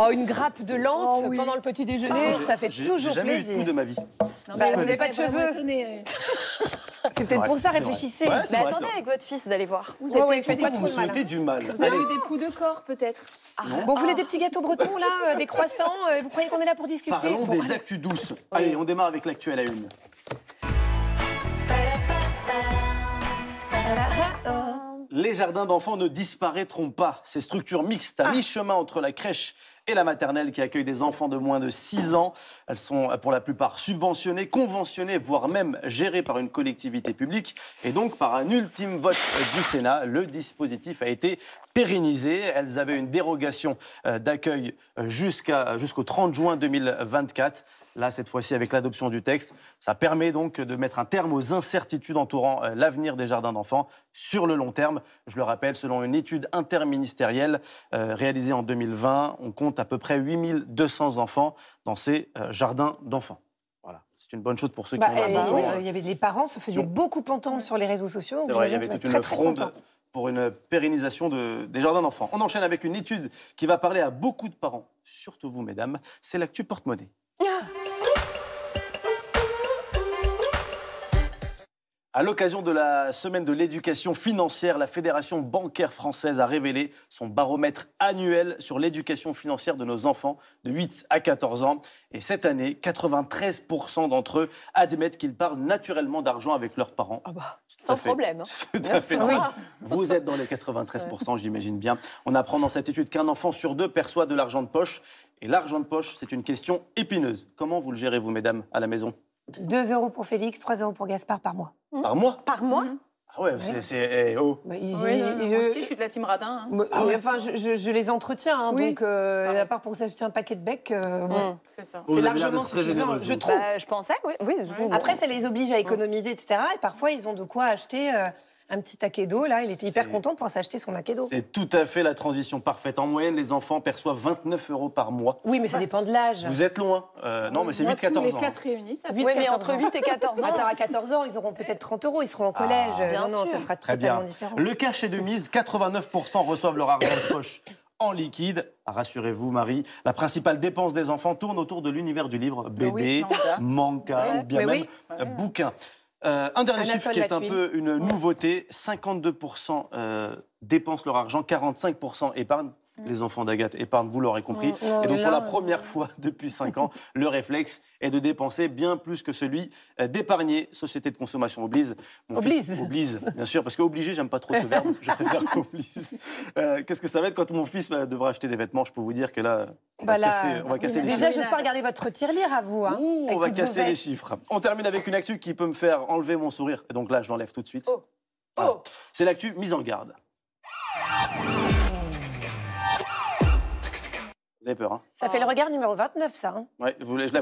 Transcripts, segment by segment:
Oh, une grappe de lente oh pendant le petit déjeuner, ça, fait toujours plaisir. J'ai jamais eu de, de ma vie. Non, vous n'avez pas de eh ben, cheveux. C'est peut-être pour ça, réfléchissez. mais attendez avec votre fils, vous allez voir. Vous avez vous du mal. Vous avez eu des poux de corps, peut-être. Ah. bon, vous voulez ah. des petits gâteaux bretons, là, euh, des croissants euh, Vous croyez qu'on est là pour discuter Parlons des actus douces. Allez, on démarre avec l'actuelle à une. Les jardins d'enfants ne disparaîtront pas. Ces structures mixtes à ah. mi-chemin entre la crèche et la maternelle qui accueille des enfants de moins de 6 ans. Elles sont euh, pour la plupart subventionnées, conventionnées, voire même gérées par une collectivité publique. Et donc, par un ultime vote du Sénat, le dispositif a été pérennisées. Elles avaient une dérogation euh, d'accueil euh, jusqu'au 30 juin 2024. Là, cette fois-ci, avec l'adoption du texte, ça permet donc de mettre un terme aux incertitudes entourant euh, l'avenir des jardins d'enfants sur le long terme. Je le rappelle, selon une étude interministérielle réalisée en 2020, on compte à peu près 8200 enfants dans ces jardins d'enfants. Voilà. C'est une bonne chose pour ceux qui bah, ont des enfants. il y avait, les parents se faisaient beaucoup entendre sur les réseaux sociaux. C'est vrai, il y avait toute une fronde pour une pérennisation des jardins d'enfants. On enchaîne avec une étude qui va parler à beaucoup de parents, surtout vous, mesdames. C'est l'actu porte-monnaie. Ah. À l'occasion de la semaine de l'éducation financière, la Fédération bancaire française a révélé son baromètre annuel sur l'éducation financière de nos enfants de 8 à 14 ans. Et cette année, 93% d'entre eux admettent qu'ils parlent naturellement d'argent avec leurs parents. Ah bah, sans problème. Hein. Vous êtes dans les 93%, j'imagine bien. On apprend dans cette étude qu'un enfant sur deux perçoit de l'argent de poche. Et l'argent de poche, c'est une question épineuse. Comment vous le gérez, vous, mesdames, à la maison 2 euros pour Félix, 3 euros pour Gaspard par mois. Hmm. Par mois Par mois hmm. Ah ouais, c'est. Eh, oh. Bah, oui, moi aussi, je suis de la team radin. Hein. Bah, ah enfin, je, les entretiens, hein, donc euh, à part pour s'acheter un paquet de bec, euh, hmm, c'est ça. Oh, c'est largement suffisant, je trouve. Bah, je pensais, oui. oui, oui. Après, ça les oblige à économiser, etc. Et parfois, ils ont de quoi acheter. Euh, un petit taquet Là, il était hyper content de pouvoir s'acheter son taquet C'est tout à fait la transition parfaite. En moyenne, les enfants perçoivent 29 euros par mois. Oui, mais ça dépend de l'âge. Vous êtes loin. Euh, non, mais c'est 8-14 ans. Les 4 réunis, ça fait Oui, mais entre 8 et 14 ans. à 14 ans, ils auront peut-être 30 euros. Ils seront en ah, collège. non, non, ça sera Très bien. différent. Le cachet de mise, 89% reçoivent leur argent de poche en liquide. Ah, rassurez-vous, Marie, la principale dépense des enfants tourne autour de l'univers du livre, BD, Manca manga, ou bien même bouquin. Euh, un dernier chiffre qui est un peu une nouveauté 52% euh, dépensent leur argent, 45% épargnent, les enfants d'Agathe épargnent, vous l'aurez compris. et donc, pour la première fois depuis 5 ans, le réflexe est de dépenser bien plus que celui euh, d'épargner. Société de consommation oblige. Mon Fils, oblise, bien sûr, parce que obligé, j'aime pas trop ce verbe. Je préfère qu'oblige. Euh, qu'est-ce que ça va être quand mon fils bah, devra acheter des vêtements Je peux vous dire que là, on va bah casser, les déjà, chiffres. Déjà, j'espère regarder votre tirelire à vous. Hein. on va casser les chiffres. On termine avec une actu qui peut me faire enlever mon sourire. Et donc là, je l'enlève tout de suite. Oh. Oh. C'est l'actu mise en garde peur, hein. Ça fait le ah. regard numéro 29, ça. Hein. vous, l'avez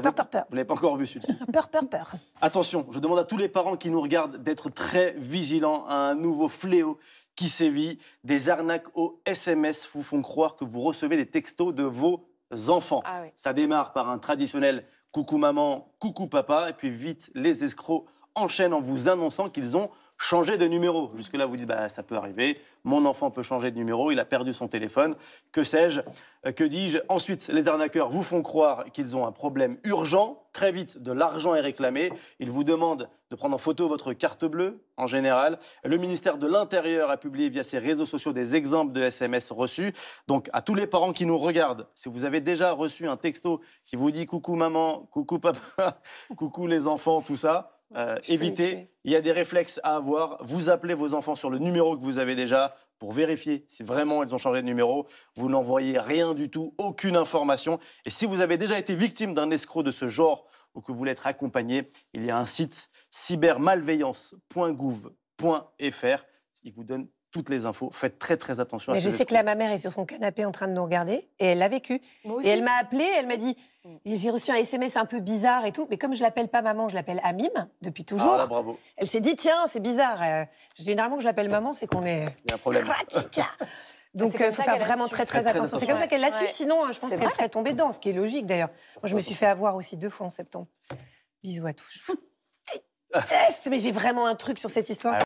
pas encore vu, celui-ci. peur, peur, peur. Attention, je demande à tous les parents qui nous regardent d'être très vigilants à un nouveau fléau qui sévit. Des arnaques au SMS vous font croire que vous recevez des textos de vos enfants. Ah ça démarre par un traditionnel coucou maman, coucou papa, et puis vite, les escrocs enchaînent en vous annonçant qu'ils ont changer de numéro. Jusque-là, vous dites, bah, ça peut arriver, mon enfant peut changer de numéro, il a perdu son téléphone, que sais-je, euh, que dis-je. Ensuite, les arnaqueurs vous font croire qu'ils ont un problème urgent, très vite, de l'argent est réclamé, ils vous demandent de prendre en photo votre carte bleue, en général. Le ministère de l'Intérieur a publié via ses réseaux sociaux des exemples de SMS reçus. Donc, à tous les parents qui nous regardent, si vous avez déjà reçu un texto qui vous dit coucou maman, coucou papa, coucou les enfants, tout ça, euh, éviter. Il y a des réflexes à avoir. Vous appelez vos enfants sur le numéro que vous avez déjà pour vérifier si vraiment ils ont changé de numéro. Vous n'envoyez rien du tout, aucune information. Et si vous avez déjà été victime d'un escroc de ce genre ou que vous voulez être accompagné, il y a un site cybermalveillance.gouv.fr. qui vous donne toutes les infos. Faites très très attention Mais je sais que là, ma mère est sur son canapé en train de nous regarder et elle l'a vécu. Et elle m'a appelé, elle m'a dit j'ai reçu un SMS un peu bizarre et tout. Mais comme je l'appelle pas maman, je l'appelle Amim depuis ah, toujours. Ah, bravo. Elle s'est dit tiens, c'est bizarre. Euh, généralement, que je l'appelle maman, c'est qu'on est. Il y a un problème. Donc, il euh, faut faire vraiment très, très, attention. C'est comme ça qu'elle l'a su, sinon, je pense qu'elle serait tombée dedans, ce qui est logique d'ailleurs. Moi, je me suis fait avoir aussi deux fois en septembre. Bisous à tous. mais j'ai vraiment un truc sur cette histoire.